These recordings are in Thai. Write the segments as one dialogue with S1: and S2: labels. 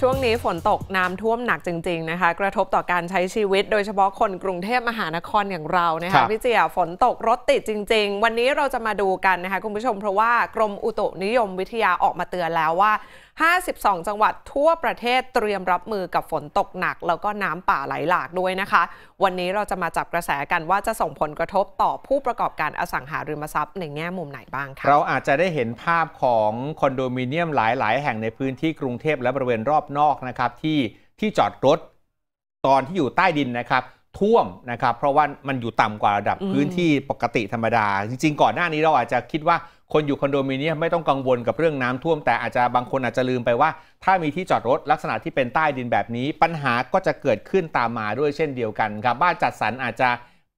S1: ช่วงนี้ฝนตกน้ำท่วมหนักจริง ๆ นะคะ กระทบต่อการใช้ชีวิตโดยเฉพาะคนกรุงเทพมหานครอย่างเรานะคะพี่เจียฝนตกรถติดจริง ๆ วันนี้เราจะมาดูกันนะคะคุณผู้ชมเพราะว่ากรมอุตุนิยมวิทยาออกมาเตือนแล้วว่า52 จังหวัดทั่วประเทศเตรียมรับมือกับฝนตกหนัก แล้วก็น้ำป่าไหลหลากด้วยนะคะ วันนี้เราจะมาจับกระแสกันว่าจะส่งผลกระทบต่อผู้ประกอบการอสังหาริมทรัพย์ในแง่มุมไหนบ้าง
S2: คะเราอาจจะได้เห็นภาพของคอนโดมิเนียมหลาย ๆ แห่งในพื้นที่กรุงเทพและบริเวณรอบนอกนะครับที่ที่จอดรถตอนที่อยู่ใต้ดินนะครับท่วมนะครับเพราะว่ามันอยู่ต่ำกว่าระดับพื้นที่ปกติธรรมดา จริง ๆ ก่อนหน้านี้เราอาจจะคิดว่าคนอยู่คอนโดมิเนียมไม่ต้องกังวลกับเรื่องน้ำท่วม แต่อาจจะบางคนอาจจะลืมไปว่า ถ้ามีที่จอดรถลักษณะที่เป็นใต้ดินแบบนี้ ปัญหาก็จะเกิดขึ้นตามมาด้วยเช่นเดียวกันครับบ้านจัดสรรอาจจะ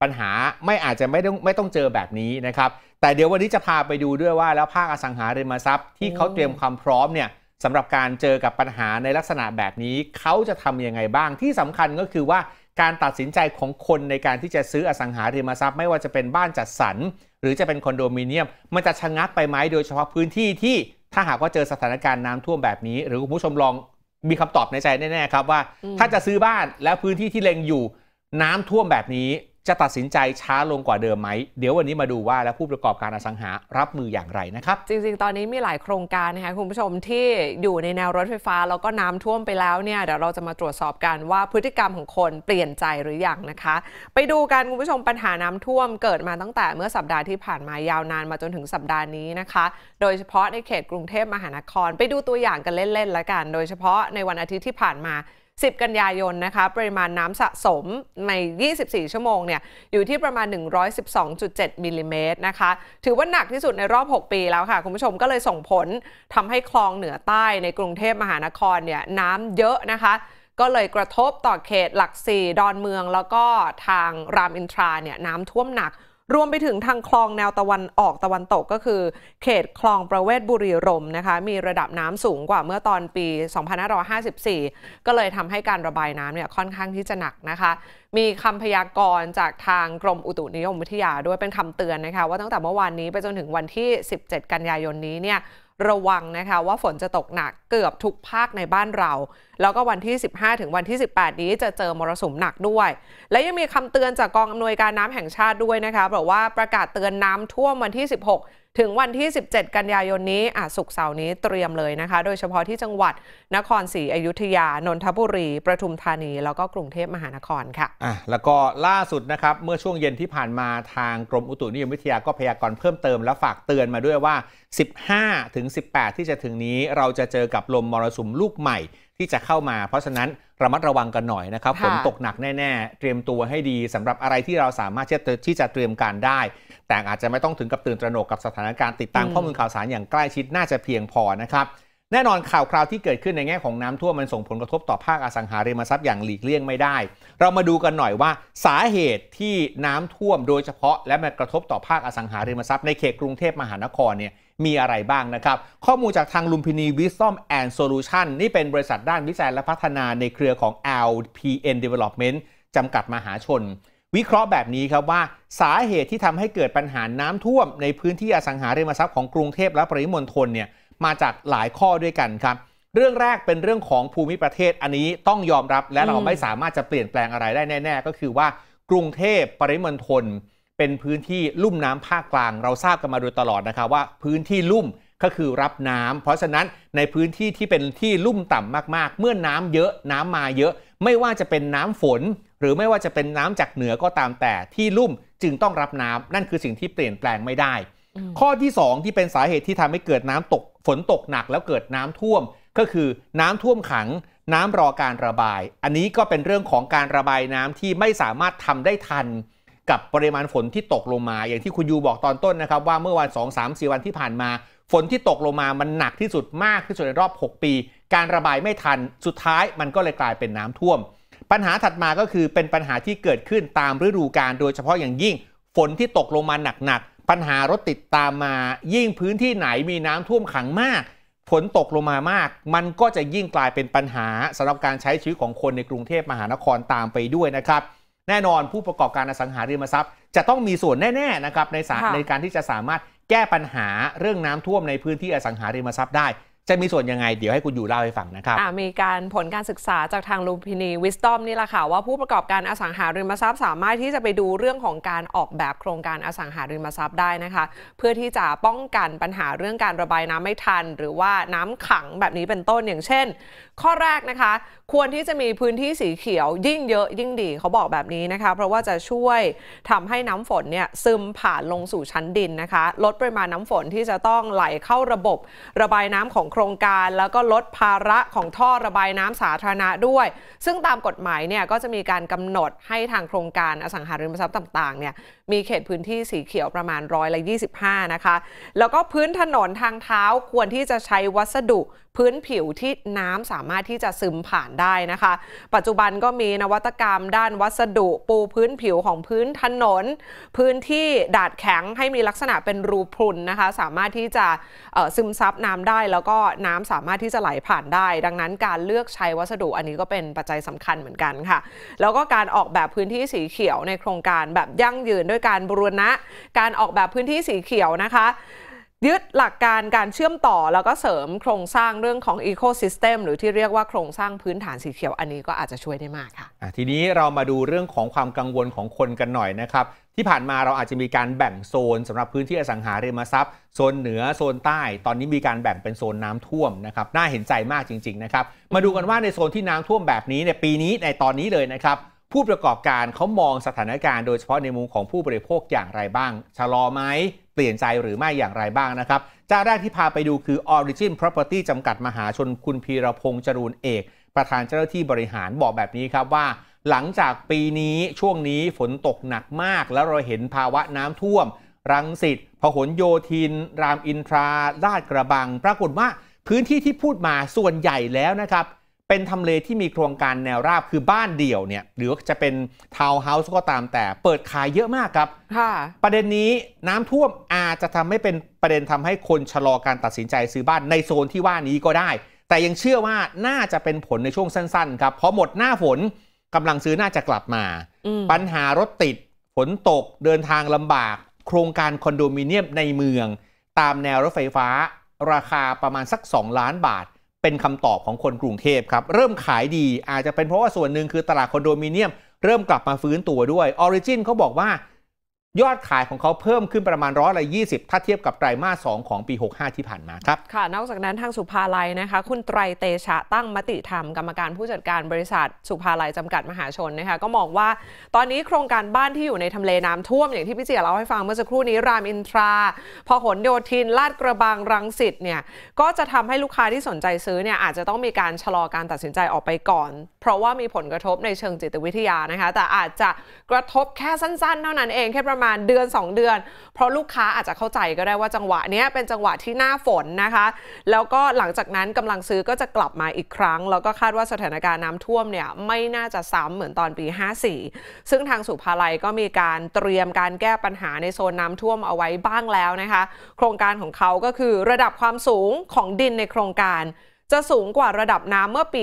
S2: ปัญหาไม่อาจจะไม่ต้องไม่ต้องเจอแบบนี้นะครับ แต่เดี๋ยววันนี้จะพาไปดูด้วยว่าแล้วภาคอสังหาริมทรัพย์ ที่เขาเตรียมความพร้อมเนี่ยสำหรับการเจอกับปัญหาในลักษณะแบบนี้เขาจะทำยังไงบ้างที่สำคัญก็คือว่าการตัดสินใจของคนในการที่จะซื้ออสังหาริมทรัพย์ ไม่ว่าจะเป็นบ้านจัดสรรหรือจะเป็นคอนโดมิเนียม มันจะชะงักไปไหมโดยเฉพาะพื้นที่ที่ถ้าหากว่าเจอสถานการณ์น้ำท่วมแบบนี้ หรือคุณผู้ชมลองมีคำตอบในใจแน่ ๆ ครับว่า ถ้าจะซื้อบ้านแล้วพื้นที่ที่เล็งอยู่น้ำท่วมแบบนี้จะตัดสินใจช้าลงกว่าเดิมไหม เดี๋ยววันนี้มาดูว่าและผู้ประกอบการอสังหารับมืออย่างไรนะครับ
S1: จริงๆ ตอนนี้มีหลายโครงการนะคะคุณผู้ชมที่อยู่ในแนวรถไฟฟ้า แล้วก็น้ำท่วมไปแล้วเนี่ยเดี๋ยวเราจะมาตรวจสอบกันว่าพฤติกรรมของคนเปลี่ยนใจหรืออยังนะคะ ไปดูกันคุณผู้ชมปัญหาน้ำท่วมเกิดมาตั้งแต่เมื่อสัปดาห์ที่ผ่านมายาวนานมาจนถึงสัปดาห์นี้นะคะ โดยเฉพาะในเขตกรุงเทพมหานคร ไปดูตัวอย่างกันเล่นๆ แล้วกัน โดยเฉพาะในวันอาทิตย์ที่ผ่านมา10 กันยายนนะคะปริมาณน้ำสะสมใน 24 ชั่วโมงเนี่ยอยู่ที่ประมาณ 112.7มิลลิเมตรนะคะถือว่าหนักที่สุดในรอบ 6 ปีแล้วค่ะ คุณผู้ชมก็เลยส่งผลทำให้คลองเหนือใต้ในกรุงเทพมหานครเนี่ยน้ำเยอะนะคะ ก็เลยกระทบต่อเขตหลักสี่ดอนเมืองแล้วก็ทางรามอินทราเนี่ยน้ำท่วมหนักรวมไปถึงทางคลองแนวตะวันออกตะวันตกก็คือเขตคลองประเวศบุรีรมนะคะมีระดับน้ำสูงกว่าเมื่อตอนปี 2554 ก็เลยทำให้การระบายน้ำเนี่ยค่อนข้างที่จะหนักนะคะ มีคำพยากรณ์จากทางกรมอุตุนิยมวิทยาด้วยเป็นคำเตือนนะคะว่าตั้งแต่เมื่อวานนี้ไปจนถึงวันที่ 17 กันยายนนี้เนี่ยระวังนะคะว่าฝนจะตกหนักเกือบทุกภาคในบ้านเรา แล้วก็วันที่ 15 ถึงวันที่ 18 นี้จะเจอมรสุมหนักด้วย และยังมีคำเตือนจากกองอำนวยการน้ำแห่งชาติด้วยนะคะบอกว่าประกาศเตือนน้ำท่วมวันที่ 16ถึงวันที่ 17 กันยายนนี้อาจสุกเสาร์นี้เตรียมเลยนะคะ โดยเฉพาะที่จังหวัดนครศรีอยุธยา นนทบุรี ประทุมธานี แล้วก็กรุงเทพมหานครค่ะ
S2: อ่ะ แล้วก็ล่าสุดนะครับ เมื่อช่วงเย็นที่ผ่านมาทางกรมอุตุนิยมวิทยาก็พยากรณ์เพิ่มเติม และฝากเตือนมาด้วยว่า 15-18ถึงที่จะถึงนี้เราจะเจอกับลมมรสุมลูกใหม่ที่จะเข้ามา เพราะฉะนั้นระมัดระวังกันหน่อยนะครับฝนตกหนักแน่ๆเตรียมตัวให้ดีสำหรับอะไรที่เราสามารถที่จะเตรียมการได้ แต่อาจจะไม่ต้องถึงกับตื่นตระหนกกับสถานการณ์ติดตามข้อมูลข่าวสารอย่างใกล้ชิดน่าจะเพียงพอนะครับแน่นอนข่าวคราวที่เกิดขึ้นในแง่ของน้ำท่วมมันส่งผลกระทบต่อภาคอสังหาริมทรัพย์อย่างหลีกเลี่ยงไม่ได้ เรามาดูกันหน่อยว่าสาเหตุที่น้ำท่วม โดยเฉพาะและมากระทบต่อภาคอสังหาริมทรัพย์ในเขตกรุงเทพมหานครเนี่ยมีอะไรบ้างนะครับ ข้อมูลจากทางลุมพินีวิซ d อมแอนด์โซลูชันี่เป็นบริษัทด้านวิจัยและพัฒนาในเครือของ LPN Development จำกัดมหาชน วิเคราะห์แบบนี้ครับว่า สาเหตุที่ทำให้เกิดปัญหาน้ำท่วม ในพื้นที่อสังหาริมทรัพย์ของกรุงเทพและปริมณฑลเนี่ยมาจากหลายข้อด้วยกันครับ เรื่องแรกเป็นเรื่องของภูมิประเทศอันนี้ต้องยอมรับ และเราไม่สามารถจะเปลี่ยนแปลงอะไรได้แน่ๆก็คือว่า กรุงเทพปริมณฑลเป็นพื้นที่ลุ่มน้ำภาคกลาง เราทราบกันมาโดยตลอดนะครับว่า พื้นที่ลุ่มก็คือรับน้ำ เพราะฉะนั้นในพื้นที่ที่เป็นที่ลุ่มต่ำมาก ๆ เมื่อน้ำเยอะน้ำมาเยอะ ไม่ว่าจะเป็นน้ำฝน หรือไม่ว่าจะเป็นน้ำจากเหนือก็ตามแต่ที่ลุ่มจึงต้องรับน้ำ นั่นคือสิ่งที่เปลี่ยนแปลงไม่ได้ ข้อที่ 2 ที่เป็นสาเหตุที่ทำให้เกิดน้ำตกฝนตกหนักแล้วเกิดน้ำท่วม ก็คือน้ำท่วมขัง น้ำรอการระบาย อันนี้ก็เป็นเรื่องของการระบายน้ำที่ไม่สามารถทำได้ทันกับปริมาณฝนที่ตกลงมา อย่างที่คุณยูบอกตอนต้นนะครับ ว่าเมื่อวัน2 3 4 วันที่ผ่านมา ฝนที่ตกลงมามันหนักที่สุดมากที่สุดในรอบ 6 ปี การระบายไม่ทัน สุดท้ายมันก็เลยกลายเป็นน้ำท่วม ปัญหาถัดมาก็คือเป็นปัญหาที่เกิดขึ้นตามฤดูกาลโดยเฉพาะอย่างยิ่ง ฝนที่ตกลงมาหนักๆปัญหารถติดตามมา ยิ่งพื้นที่ไหนมีน้ำท่วมขังมาก ฝนตกลงมามาก มันก็จะยิ่งกลายเป็นปัญหาสำหรับการใช้ชีวิตของคนในกรุงเทพมหานครตามไปด้วยนะครับแน่นอนผู้ประกอบการอสังหาริมทรัพย์ จะต้องมีส่วนแน่ๆนะครับในสาในการที่จะสามารถแก้ปัญหาเรื่องน้ำท่วมในพื้นที่อสังหาริมทรัพย์ได้จะมีส่วนยังไงเดี๋ยวให้คุณอยู่เล่าให้ฟังนะครับ
S1: มีการผลการศึกษาจากทางลุมพินีวิสตอมนี่แหละค่ะว่าผู้ประกอบการอสังหาริมทรัพย์สามารถที่จะไปดูเรื่องของการออกแบบโครงการอสังหาริมทรัพย์ได้นะคะ เพื่อที่จะป้องกันปัญหาเรื่องการระบายน้ำไม่ทัน หรือว่าน้ำขังแบบนี้เป็นต้นอย่างเช่น ข้อแรกนะคะ ควรที่จะมีพื้นที่สีเขียวยิ่งเยอะยิ่งดีเขาบอกแบบนี้นะคะ เพราะว่าจะช่วยทำให้น้ำฝนเนี่ยซึมผ่านลงสู่ชั้นดินนะคะ ลดปริมาณน้ำฝนที่จะต้องไหลเข้าระบบระบายน้ำของโคครงการแล้วก็ลดภาระของท่อระบายน้ำสาธารณะด้วย ซึ่งตามกฎหมายเนี่ยก็จะมีการกำหนดให้ทางโครงการอสังหาริมทรัพย์ต่างๆเนี่ยมีเขตพื้นที่สีเขียวประมาณร้อยละ25 นะคะ แล้วก็พื้นถนนทางเท้าควรที่จะใช้วัสดุพื้นผิวที่น้ำสามารถที่จะซึมผ่านได้นะคะ ปัจจุบันก็มีนวัตกรรมด้านวัสดุปูพื้นผิวของพื้นถนนพื้นที่ดาดแข็งให้มีลักษณะเป็นรูพรุนนะคะสามารถที่จะซึมซับน้ำได้แล้วก็น้ำสามารถที่จะไหลผ่านได้ ดังนั้นการเลือกใช้วัสดุอันนี้ก็เป็นปัจจัยสำคัญเหมือนกันค่ะ แล้วก็การออกแบบพื้นที่สีเขียว ในโครงการแบบยั่งยืน ด้วยการบูรณะ การออกแบบพื้นที่สีเขียวนะคะ ยึดหลักการการเชื่อมต่อแล้วก็เสริมโครงสร้างเรื่องของอีโคซิสเต็มหรือที่เรียกว่าโครงสร้างพื้นฐานสีเขียว อันนี้ก็อาจจะช่วยได้มากค่ะ
S2: ทีนี้เรามาดูเรื่องของความกังวลของคนกันหน่อยนะครับที่ผ่านมาเราอาจจะมีการแบ่งโซน สำหรับพื้นที่อสังหาริมทรัพย์โซนเหนือโซนใต้ ตอนนี้มีการแบ่งเป็นโซนน้ำท่วมนะครับน่าเห็นใจมากจริง ๆนะครับ มาดูกันว่าในโซนที่น้ำท่วมแบบนี้ในปีนี้ในตอนนี้เลยนะครับผู้ประกอบการเขามองสถานการณ์โดยเฉพาะในมุมของผู้บริโภคอย่างไรบ้างชะลอไหมเปลี่ยนใจหรือไม่อย่างไรบ้างนะครับจ้าแรกที่พาไปดูคือ Origin Property จำกัดมหาชนคุณพีรพงษ์จรูนเอก ประธานเจ้าหน้าที่บริหารบอกแบบนี้ครับว่าหลังจากปีนี้ช่วงนี้ฝนตกหนักมาก แล้วเราเห็นภาวะน้ำท่วม รังสิตพหลโยธิน รามอินทราลาดกระบัง ปรากฏว่าพื้นที่ที่พูดมาส่วนใหญ่แล้วนะครับ เป็นทำเลที่มีโครงการแนวราบคือบ้านเดี่ยวเนี่ยหรือจะเป็นทาวน์เฮาส์ก็ตามแต่ เปิดขายเยอะมากครับค่ะประเด็นนี้น้ำท่วมอาจจะทำให้เป็นประเด็นทำให้คนชะลอการตัดสินใจซื้อบ้านในโซนที่ว่านี้ก็ได้ แต่ยังเชื่อว่าน่าจะเป็นผลในช่วงสั้นๆ ครับเพราะหมดหน้าฝนกำลังซื้อน่าจะกลับมา ปัญหารถติดฝนตกเดินทางลำบาก โครงการคอนโดมิเนียมในเมือง ตามแนวรถไฟฟ้า ราคาประมาณสัก 2 ล้านบาท เป็นคำตอบของคนกรุงเทพครับ เริ่มขายดีอาจจะเป็นเพราะว่าส่วนหนึ่งคือตลาดคอนโดมิเนียม เริ่มกลับมาฟื้นตัวด้วย ออริจินเขาบอกว่ายอดขายของเขาเพิ่มขึ้นประมาณร้อยละยีถ้าเทียบกับไตรมาสงของปี 65 ที่ผ่านมาครับ
S1: ค่ะ นอกจากนั้นทางสุภาลัยนะคะ คุณไตรเตชะตั้งมติธรรมกรรมการผู้จัดการบริษัทสุภาลัย จำกัดมหาชนนะคะก็มองว่าตอนนี้โครงการบ้านที่อยู่ในทำเลน้ำท่วม อย่างที่พี่เจียเล่าให้ฟังเมื่อสักครู่นี้รามอินทรา พอหนโยทินลาดกระบังรังสิตเนี่ยก็จะทำให้ลูกค้าที่สนใจซื้อเนี่ยอาจจะต้องมีการชะลอการตัดสินใจออกไปก่อน เพราะว่ามีผลกระทบในเชิงจิตวิทยานะคะแต่อาจจะกระทบแค่สั้นๆเท่านั้นเองแค่ประมาณาณเดือน 2 เดือนเพราะลูกค้าอาจจะเข้าใจก็ได้ว่าจังหวะนี้เป็นจังหวะที่หน้าฝนนะคะ แล้วก็หลังจากนั้นกำลังซื้อก็จะกลับมาอีกครั้ง แล้วก็คาดว่าสถานการณ์น้ำท่วมเนี่ยไม่น่าจะซ้ำเหมือนตอนปี 54 ซึ่งทางสุภาลัยก็มีการเตรียมการแก้ปัญหาในโซนน้ำท่วมเอาไว้บ้างแล้วนะคะ โครงการของเขาก็คือระดับความสูงของดินในโครงการ จะสูงกว่าระดับน้ำเมื่อปี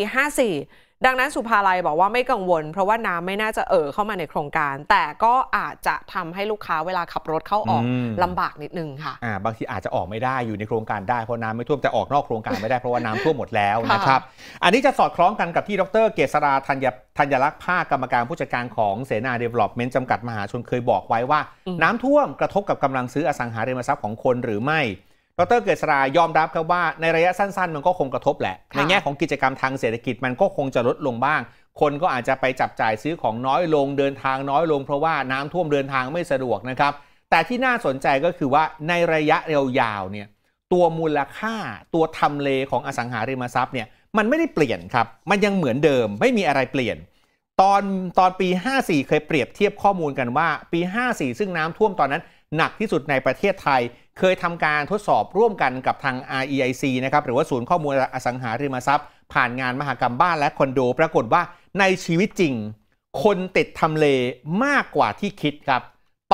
S1: 54ดังนั้นสุภาลัยบอกว่าไม่กังวล เพราะว่าน้ำไม่น่าจะเอ่อเข้ามาในโครงการ แต่ก็อาจจะทำให้ลูกค้าเวลาขับรถเข้าออกลำบากนิดนึงค่ะ
S2: อ่าบางทีอาจจะออกไม่ได้อยู่ในโครงการได้เพราะน้ำไม่ท่วมแต่ออกนอกโครงการไม่ได้เพราะว่าน้ำท่วมหมดแล้วนะครับอันนี้จะสอดคล้องกันกับที่ดรเกษราธัญธัญลักษณ์ภาคกรรมการผู้จัดการของเสนาเดเวล็อปเมนต์จำกัดมหาชนเคยบอกไว้ว่า น้ำท่วมกระทบกับกำลังซื้ออสังหาริมทรัพย์ของคนหรือไม่ดรเกษรายอมรับครับว่า ในระยะสั้นๆ มันก็คงกระทบแหละในแง่ของกิจกรรมทางเศรษฐกิจมันก็คงจะลดลงบ้าง คนก็อาจจะไปจับจ่ายซื้อของน้อยลงเดินทางน้อยลงเพราะว่าน้ำท่วมเดินทางไม่สะดวกนะครับแต่ที่น่าสนใจก็คือว่าในระยะยาวเนี่ยตัวมูลค่า ตัวทำเลของอสังหาริมทรัพย์เนี่ยมันไม่ได้เปลี่ยนครับ มันยังเหมือนเดิมไม่มีอะไรเปลี่ยน ตอนตอนปี 54 เคยเปรียบเทียบข้อมูลกันว่า ปี 54 ซึ่งน้ำท่วมตอนนั้น หนักที่สุดในประเทศไทยเคยทำการทดสอบร่วมกันกับทาง REIC นะครับหรือว่าศูนย์ข้อมูลอสังหาริมทรัพย์ ผ่านงานมหากรรมบ้านและคอนโดปรากฏว่าในชีวิตจริงคนติดทำเลมากกว่าที่คิดครับ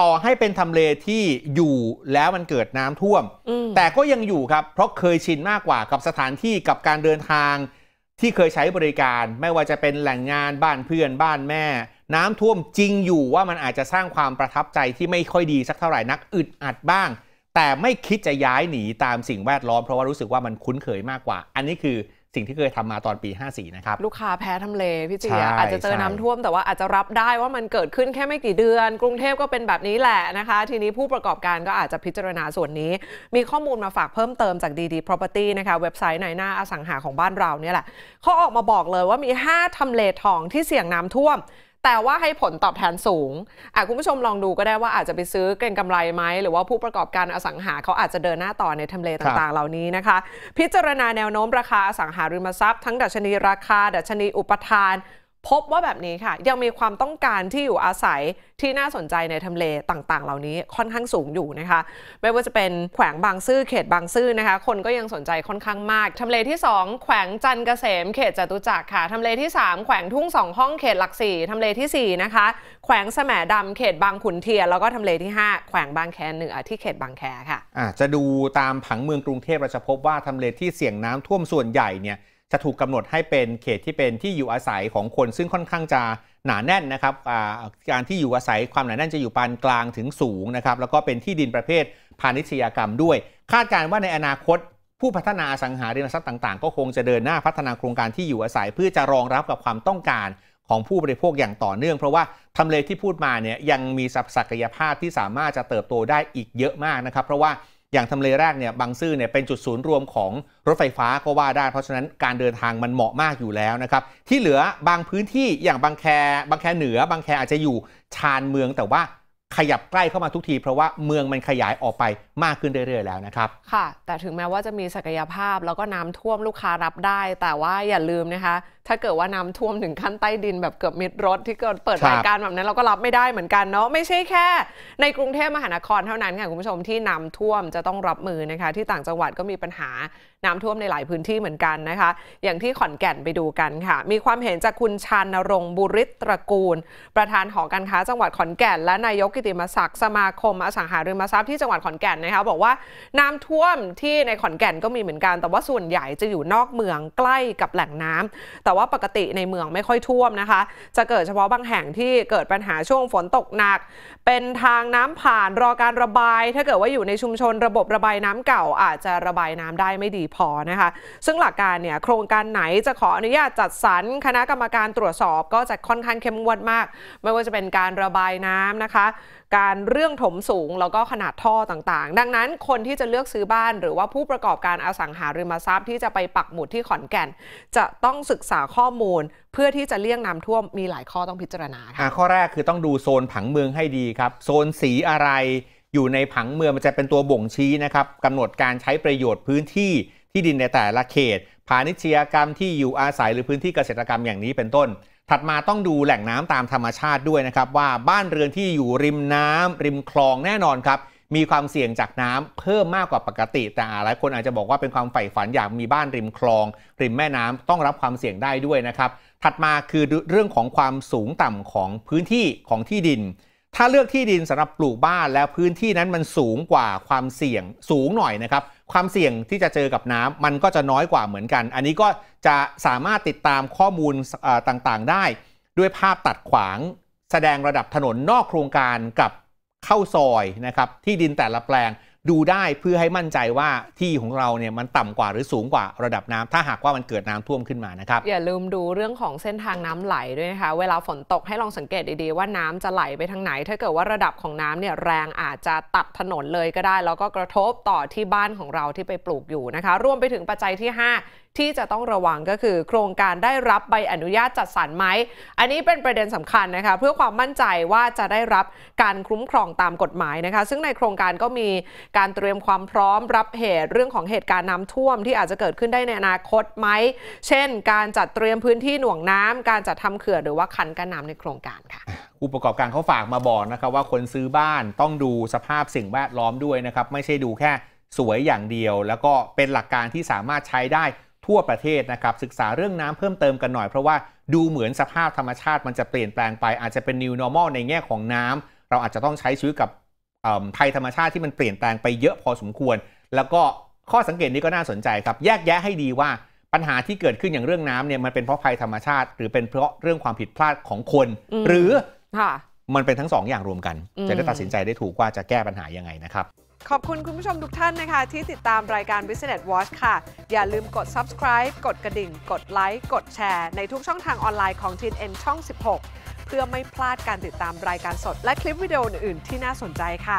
S2: ต่อให้เป็นทำเลที่อยู่แล้วมันเกิดน้ำท่วม แต่ก็ยังอยู่ครับ เพราะเคยชินมากกว่ากับสถานที่กับการเดินทางที่เคยใช้บริการ ไม่ว่าจะเป็นแหล่งงานบ้านเพื่อนบ้านแม่ น้ำท่วมจริงอยู่ว่ามันอาจจะสร้างความประทับใจที่ไม่ค่อยดีสักเท่าไหร่นักอึดอัดบ้างแต่ไม่คิดจะย้ายหนีตามสิ่งแวดล้อมเพราะว่ารู้สึกว่ามันคุ้นเคยมากกว่า อันนี้คือสิ่งที่เคยทำมาตอนปี 54นะครับ
S1: ลูกค้าแพ้ทำเลพี่เจียอาจจะเจอน้ำาท่วมแต่ว่าอาจจะรับได้ว่ามันเกิดขึ้นแค่ไม่กี่เดือน กรุงเทพก็เป็นแบบนี้แหละนะคะ ทีนี้ผู้ประกอบการก็อาจจะพิจารณาส่วนนี้ มีข้อมูลมาฝากเพิ่มเติมจากดีดี property นะคะเว็บไซต์ในหน้าอสังหาของบ้านเราเนี่ยแหละเขาออกมาบอกเลยว่ามี5ทำเลทองที่เสี่ยงน้ำท่วมแต่ว่าให้ผลตอบแทนสูงอ่ะคุณผู้ชมลองดูก็ได้ว่าอาจจะไปซื้อเก็งกำไรไหมหรือว่าผู้ประกอบการอสังหาเขาอาจจะเดินหน้าต่อในทำเลต่างๆเหล่านี้นะคะ พิจารณาแนวโน้มราคาอสังหาริมทรัพย์ ทั้งดัชนีราคา ดัชนีอุปทานพบว่าแบบนี้ค่ะยังมีความต้องการที่อยู่อาศัยที่น่าสนใจในทำเลต่างๆ เหล่านี้ค่อนข้างสูงอยู่นะคะไม่ว่าจะเป็นแขวงบางซื่อเขตบางซื่อนะคะ คนก็ยังสนใจค่อนข้างมากทำเลที่ 2 แขวงจันเกษม เขตจตุจักรค่ะทำเลที่ 3 แขวงทุ่งสองห้องเขตหลักสี่ทำเลที่ 4 นะคะ แขวงแสมดำเขตบางขุนเทียนแล้วก็ทำเลที่ 5 แขวงบางแคเหนือที่เขตบางแคค่ะ
S2: ะจะดูตามผังเมืองกรุงเทพเราจะพบว่าทำเลที่เสี่ยงน้ำท่วมส่วนใหญ่เนี่ยจะถูกกาหนดให้เป็นเขตที่เป็นที่อยู่อาศัยของคนซึ่งค่อนข้างจะหนาแน่นนะครับการที่อยู่อาศัยความหนาแน่นจะอยู่ปานกลางถึงสูงนะครับแล้วก็เป็นที่ดินประเภทพาณิชยกรรมด้วย คาดการณ์ว่าในอนาคตผู้พัฒนาสังหาริมทรัพย์ต่างๆ ก็คงจะเดินหน้าพัฒนาโครงการที่อยู่อาศัย เพื่อจะรองรับกับความต้องการของผู้บริโภคอย่างต่อเนื่องเพราะว่าทำเลที่พูดมาเนี่ยยังมีศักยภาพที่สามารถจะเติบโตได้อีกเยอะมากนะครับ เพราะว่าอย่างทำเลแรกเนี่ยบางซื่อเนี่ยเป็นจุดศูนย์รวมของรถไฟฟ้าก็ว่าได้ เพราะฉะนั้นการเดินทางมันเหมาะมากอยู่แล้วนะครับ ที่เหลือบางพื้นที่อย่างบางแค บางแคเหนือ บางแคอาจจะอยู่ชานเมือง แต่ว่าขยับใกล้เข้ามาทุกที เพราะว่าเมืองมันขยายออกไปมากขึ้นเรื่อยๆแล้วนะครับ
S1: ค่ะ แต่ถึงแม้ว่าจะมีศักยภาพแล้วก็น้ำท่วมลูกค้ารับได้ แต่ว่าอย่าลืมนะคะถ้าเกิดว่าน้าท่วมถึงขั้นใต้ดินแบบเกือบมิดรถ ที่เกิดเปิดรายการแบบนั้นเราก็รับไม่ได้เหมือนกันเนาะไม่ใช่แค่ ในกรุงเทพมหานครเท่านั้นค่ะคุณผู้ชมที่น้าท่วมจะต้องรับมือนะคะที่ต่างจังหวัดก็มีปัญหาน้ำท่วมในหลายพื้นที่เหมือนกันนะคะ อย่างที่ขอนแก่นไปดูกันค่ะ มีความเห็นจากคุณชานรงบุริตรกูลประธานหอการค้าจังหวัดขอนแก่นและนายกกิติมศักดิ์สมาคมอสังหาริมทรัพย์ที่จังหวัดขอนแก่นนะคะบอกว่า น้ำท่วมที่ในขอนแก่นก็มีเหมือนกันแต่ว่าส่วนใหญ่จะอยู่นอกเมืองใกล้กับแหล่งน้ำแตแต่ว่าปกติในเมืองไม่ค่อยท่วมนะคะ จะเกิดเฉพาะบางแห่งที่เกิดปัญหาช่วงฝนตกหนัก เป็นทางน้ำผ่านรอการระบาย ถ้าเกิดว่าอยู่ในชุมชนระบบระบายน้ำเก่า อาจจะระบายน้ำได้ไม่ดีพอนะคะ ซึ่งหลักการเนี่ยโครงการไหนจะขออนุญาตจัดสรรคณะกรรมการตรวจสอบก็จะค่อนข้างเข้มงวดมาก ไม่ว่าจะเป็นการระบายน้ำนะคะการเรื่องถมสูงแล้วก็ขนาดท่อต่างๆ ดังนั้นคนที่จะเลือกซื้อบ้านหรือว่าผู้ประกอบการอสังหาริมทรัพย์ที่จะไปปักหมุดที่ขอนแก่น จะต้องศึกษาข้อมูลเพื่อที่จะเลี่ยงน้ำท่วมมีหลายข้อต้องพิจารณา
S2: ค่ะข้อแรกคือต้องดูโซนผังเมืองให้ดีครับ โซนสีอะไร อยู่ในผังเมืองมันจะเป็นตัวบ่งชี้นะครับกำหนดการใช้ประโยชน์พื้นที่ที่ดินในแต่ละเขต พาณิชยกรรมที่อยู่อาศัยหรือพื้นที่เกษตรกรรมอย่างนี้เป็นต้นถัดมาต้องดูแหล่งน้ำตามธรรมชาติด้วยนะครับว่าบ้านเรือนที่อยู่ริมน้ำ ริมคลองแน่นอนครับ มีความเสี่ยงจากน้ำเพิ่มมากกว่าปกติ แต่หลายคนอาจจะบอกว่าเป็นความใฝ่ฝันอยากมีบ้านริมคลอง ริมแม่น้ำต้องรับความเสี่ยงได้ด้วยนะครับ ถัดมาคือเรื่องของความสูงต่ำของพื้นที่ของที่ดิน ถ้าเลือกที่ดินสำหรับปลูกบ้านแล้วพื้นที่นั้นมันสูงกว่าความเสี่ยงสูงหน่อยนะครับความเสี่ยงที่จะเจอกับน้ำมันก็จะน้อยกว่าเหมือนกัน อันนี้ก็จะสามารถติดตามข้อมูลต่างๆได้ ด้วยภาพตัดขวางแสดงระดับถนนนอกโครงการกับเข้าซอยนะครับที่ดินแต่ละแปลงดูได้เพื่อให้มั่นใจว่าที่ของเราเนี่ยมันต่ำกว่าหรือสูงกว่าระดับน้ำถ้าหากว่ามันเกิดน้ำท่วมขึ้นมานะครับ อย่าลืมดู
S1: เรื่องของเส้นทางน้ำไหลด้วยนะคะเวลาฝนตกให้ลองสังเกตดี ๆ ว่าน้ำจะไหลไปทางไหน ถ้าเกิดว่าระดับของน้ำเนี่ยแรงอาจจะตัดถนนเลยก็ได้แล้วก็กระทบต่อที่บ้านของเราที่ไปปลูกอยู่นะคะรวมไปถึงปัจจัยที่ 5 ที่จะต้องระวังก็คือโครงการได้รับใบอนุญาตจัดสรรไหมอันนี้เป็นประเด็นสำคัญนะคะเพื่อความมั่นใจว่าจะได้รับการคุ้มครองตามกฎหมายนะคะซึ่งในโครงการก็มีการเตรียมความพร้อมรับเหตุเรื่องของเหตุการณ์น้ำท่วม ที่อาจจะเกิดขึ้นได้ในอนาคตไหม เช่น การจัดเตรียมพื้นที่หน่วงน้ำ การจัดทำเขื่อนหรือว่าคันกั้นน้ำในโครงการค่ะ
S2: ผู้ประกอบการเขาฝากมาบอกนะครับว่าคนซื้อบ้านต้องดูสภาพสิ่งแวดล้อมด้วยนะครับ ไม่ใช่ดูแค่สวยอย่างเดียว แล้วก็เป็นหลักการที่สามารถใช้ได้ทั่วประเทศนะครับ ศึกษาเรื่องน้ำเพิ่มเติมกันหน่อย เพราะว่าดูเหมือนสภาพธรรมชาติ มันจะเปลี่ยนแปลงไป อาจจะเป็น new normal ในแง่ของน้ำ เราอาจจะต้องใช้ชีวิตกับภัยธรรมชาติที่มันเปลี่ยนแปลงไปเยอะพอสมควร แล้วก็ข้อสังเกตนี้ก็น่าสนใจครับ แยกแยะให้ดีว่าปัญหาที่เกิดขึ้นอย่างเรื่องน้ำเนี่ยมันเป็นเพราะภัยธรรมชาติหรือเป็นเพราะเรื่องความผิดพลาดของคน หรือมันเป็นทั้งสองอย่างรวมกัน จะได้ตัดสินใจได้ถูกว่าจะแก้ปัญหายังไงนะครับ
S1: ขอบคุณคุณผู้ชมทุกท่านนะคะ ที่ติดตามรายการ Business Watch ค่ะ อย่าลืมกด subscribe กดกระดิ่ง กดไลค์ กดแชร์ ในทุกช่องทางออนไลน์ของ t n n ช่อง 16พื่อไม่พลาดการติดตามรายการสด และคลิปวิดีโออื่น ๆ ที่น่าสนใจค่ะ